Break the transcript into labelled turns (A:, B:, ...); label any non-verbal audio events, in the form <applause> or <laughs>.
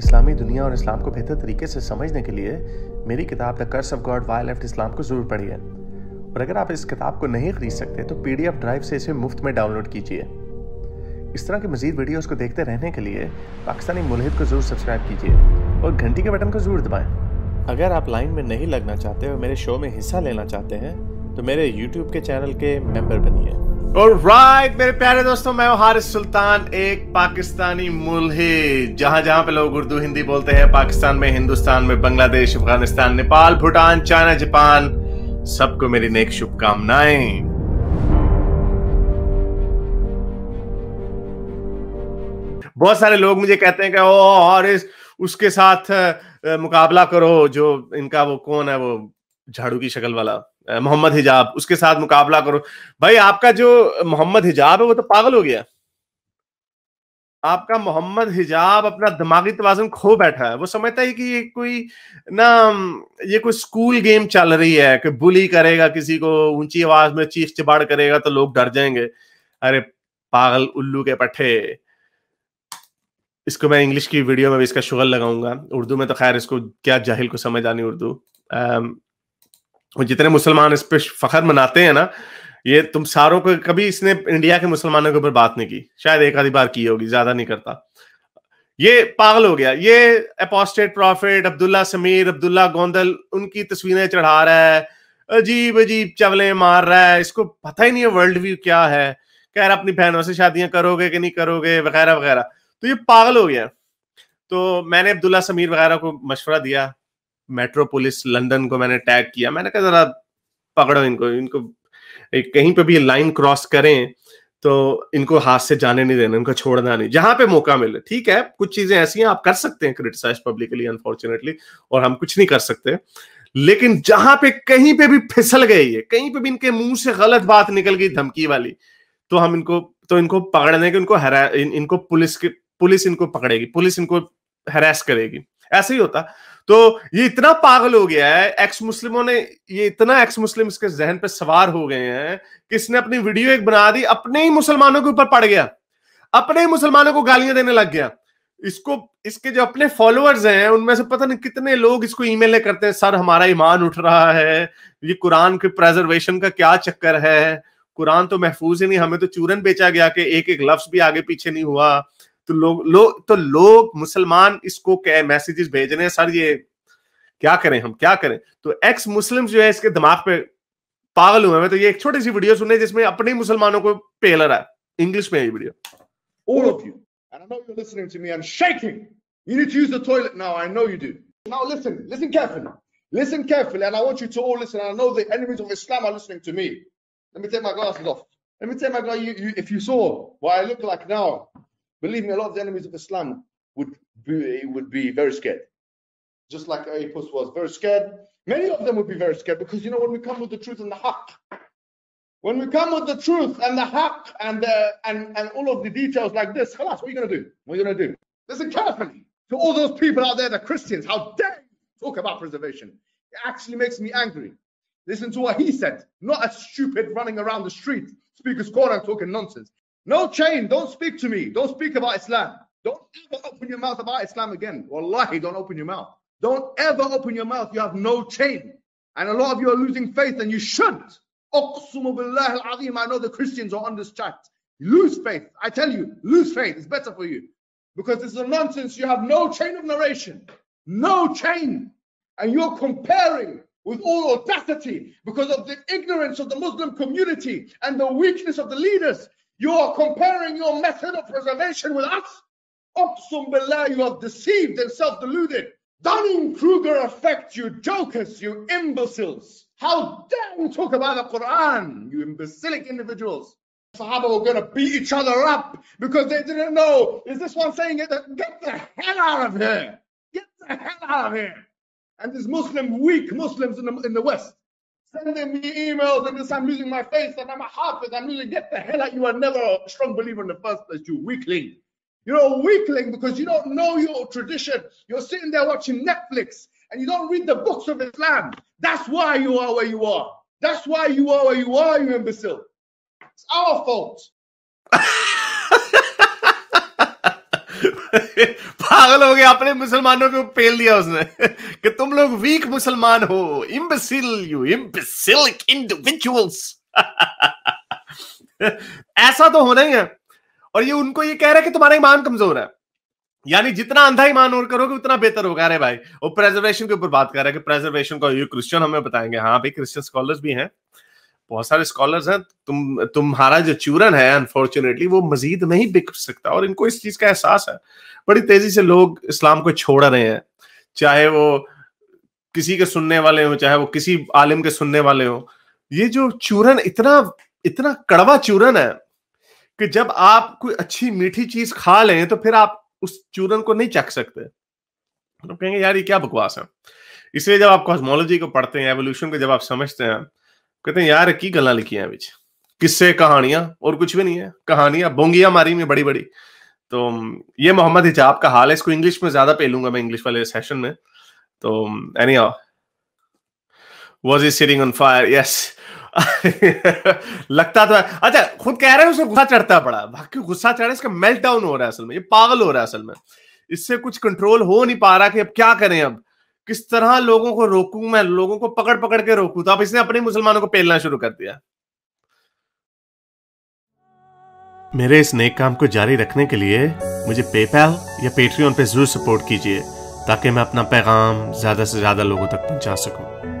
A: इस्लामी दुनिया और इस्लाम को बेहतर तरीके से समझने के लिए मेरी किताब the curse of God why left Islam को ज़रूर पढ़िए और अगर आप इस किताब को नहीं खरीद सकते तो पी ड्राइव से इसे मुफ्त में डाउनलोड कीजिए इस तरह की मजीद वीडियोस को देखते रहने के लिए पाकिस्तानी मुलहिद को ज़रूर सब्सक्राइब कीजिए और घंटी के बटन को ज़रूर दबाएँ अगर आप लाइन में नहीं लगना चाहते और मेरे शो में हिस्सा लेना चाहते हैं तो मेरे यूट्यूब के चैनल के मेंबर बनिए राइट मेरे प्यारे दोस्तों मैं हारिस सुल्तान एक पाकिस्तानी है जहां जहां पे लोग उर्दू हिंदी बोलते हैं पाकिस्तान में हिंदुस्तान में बांग्लादेश अफगानिस्तान नेपाल भूटान चाइना जापान सबको मेरी नेक शुभकामनाएं बहुत सारे लोग मुझे कहते हैं कि ओ हारिस उसके साथ मुकाबला करो जो इनका वो कौन है वो झाड़ू की शक्ल वाला मोहम्मद हिजाब उसके साथ मुकाबला करो भाई आपका जो मोहम्मद हिजाब है वो तो पागल हो गया आपका मोहम्मद हिजाब अपना दिमागी तोजन खो बैठा है वो समझता है कि ये कोई ना ये कोई स्कूल गेम चल रही है कि बुली करेगा किसी को ऊंची आवाज में चीख चिबाड़ करेगा तो लोग डर जाएंगे अरे पागल उल्लू के पट्टे इसको मैं इंग्लिश की वीडियो में भी इसका शुगर लगाऊंगा उर्दू में तो खैर इसको क्या जाहिल को समझ आनी उर्दू जितने मुसलमान इस पर फखर मनाते हैं ना ये तुम सारों को कभी इसने इंडिया के मुसलमानों के ऊपर बात नहीं की शायद एक आधी बार की होगी ज्यादा नहीं करता ये पागल हो गया ये अपोस्टेट प्रॉफिट अब्दुल्ला समीर अब्दुल्ला गोंदल उनकी तस्वीरें चढ़ा रहा है अजीब अजीब चवले मार रहा है इसको पता ही नहीं है वर्ल्ड व्यू क्या है कह रहा अपनी बहनों से शादियां करोगे कि नहीं करोगे वगैरह वगैरह तो ये पागल हो गया तो मैंने अब्दुल्ला समीर वगैरह को मशवरा दिया मेट्रो पुलिस लंदन को मैंने टैग किया मैंने कहा जरा पकड़ो इनको इनको कहीं पे भी लाइन क्रॉस करें तो इनको हाथ से जाने नहीं देना इनको छोड़ना नहीं जहां पे मौका मिले ठीक है कुछ चीजें ऐसी हैं आप कर सकते हैं क्रिटिसाइज पब्लिकली अनफॉर्चुनेटली और हम कुछ नहीं कर सकते लेकिन जहां पे कहीं पे भी फिसल गए ये कहीं पे भी इनके मुंह से गलत बात निकल गई धमकी वाली तो हम इनको तो इनको पकड़ने के इनको हरा इन, इनको पुलिस के पुलिस इनको पकड़ेगी पुलिस इनको हरास करेगी ऐसे ही होता तो ये इतना पागल हो गया है एक्स मुस्लिमों ने ये इतना एक्स मुस्लिम इसके जहन पे सवार हो गए हैं कि इसने अपनी वीडियो एक बना दी अपने ही मुसलमानों के ऊपर पड़ गया अपने ही मुसलमानों को गालियां देने लग गया इसको इसके जो अपने फॉलोअर्स हैं उनमें से पता नहीं कितने लोग इसको ई करते हैं सर हमारा ईमान उठ रहा है ये कुरान के प्रेजर्वेशन का क्या चक्कर है कुरान तो महफूज ही नहीं हमें तो चूरन बेचा गया कि एक एक लफ्ज भी आगे पीछे नहीं हुआ तो लोग लोग तो लोग मुसलमान इसको क्या मैसेजेस भेज रहे हैं सर ये क्या करें हम क्या करें तो एक्स मुस्लिम जो है इसके दिमाग पे पागल हुए मैं तो ये एक छोटी सी वीडियो सुने जिसमें अपने मुसलमानों को पेल रहा है इंग्लिश में है ये video all of you
B: and i know you're listening to me and shaking you need to use the toilet now i know you do now listen listen carefully listen carefully and i want you to all listen and i know the enemies of islam are listening to me let me take my glasses off let me take my glasses you, you, if you saw what i look like now Believe me, a lot of the enemies of Islam would be, would be very scared. Just like Apus was very scared. Many of them would be very scared because, you know, when we come with the truth and the haq, when we come with the truth and the haq and, the, and, and all of the details like this, halas, what are you going to do? What are you going to do? Listen carefully to all those people out there, the Christians. How dare you talk about preservation? It actually makes me angry. Listen to what he said, not a stupid running around the street, speaker's corner, talking nonsense. No chain. Don't speak to me. Don't speak about Islam. Don't ever open your mouth about Islam again. Wallahi, don't open your mouth. Don't ever open your mouth. You have no chain. And a lot of you are losing faith, and you shouldn't. I know the Christians are on this chat. Lose faith. I tell you, lose faith. It's better for you. Because this is nonsense. You have no chain of narration. No chain. And you're comparing with all audacity because of the ignorance of the Muslim community and the weakness of the leaders. You are comparing your method of preservation with us. Oksum Billah, you are deceived and self deluded. Dunning Kruger effect, you jokers, you imbeciles. How dare you talk about the Quran, you imbecilic individuals. Sahaba were going to beat each other up because they didn't know. Is this one saying it? Get the hell out of here. Get the hell out of here. And these Muslim, weak Muslims in the, in the West, sending me emails and this I'm using my face and I'm a harpist. I'm using get the hell out. You are never a strong believer in the first place, you weakling. You're a weakling because you don't know your tradition. You're sitting there watching Netflix and you don't read the books of Islam. That's why you are where you are. That's why you are where you are, you imbecile. It's our fault. <laughs>
A: <laughs> पागल हो गया अपने मुसलमानों को पेल दिया उसने <laughs> कि तुम लोग वीक मुसलमान हो इम्बेसिल यू इम्बेसिलिक इंडिविजुअल्स ऐसा तो होना ही है और ये उनको ये कह रहा है कि तुम्हारा ईमान कमजोर है यानी जितना अंधा ईमान और करोगे उतना बेहतर होगा अरे भाई और प्रेजर्वेशन के ऊपर बात कर रहा है कि प्रेजर्वेशन का ये क्रिश्चियन हमें बताएंगे हाँ भाई क्रिश्चियन स्कॉलर्स भी हैं बहुत सारे स्कॉलर्स हैं तुम तुम्हारा जो चूरन है अनफॉर्चुनेटली वो मजीद नहीं बिक सकता और इनको इस चीज का एहसास है बड़ी तेजी से लोग इस्लाम को छोड़ रहे हैं चाहे वो किसी के सुनने वाले हो चाहे वो किसी आलिम के सुनने वाले हो ये जो चूरन इतना इतना कड़वा चूरन है कि जब आप कोई अच्छी मीठी चीज खा लें तो फिर आप उस चूरन को नहीं चख सकते तो कहेंगे यार ये क्या बकवास है इसलिए जब आप कॉस्मोलॉजी को पढ़ते हैं एवोल्यूशन को जब आप समझते हैं कहते हैं यार की गल लिखी है बिच किस्से कहानियां और कुछ भी नहीं है कहानियां बोंगिया मारी में बड़ी बड़ी तो ये मोहम्मद हिजाब का हाल है इसको इंग्लिश में ज्यादा पहलूंगा मैं इंग्लिश वाले सेशन में तो anyhow was is sitting on fire yes लगता तो अच्छा खुद कह रहे हैं उसमें गुस्सा चढ़ता पड़ा बाकी गुस्सा चढ़ा इसका मेल्ट डाउन हो रहा है असल में ये पागल हो रहा है असल में इससे कुछ कंट्रोल हो नहीं पा रहा कि अब क्या करें अब किस तरह लोगों को रोकू मैं लोगों को पकड़ पकड़ के रोकू तो अब इसने अपने मुसलमानों को पेलना शुरू कर दिया मेरे इस नेक काम को जारी रखने के लिए मुझे पेपैल या पेट्रियन पे जरूर सपोर्ट कीजिए ताकि मैं अपना पैगाम ज्यादा से ज्यादा लोगों तक पहुंचा सकूं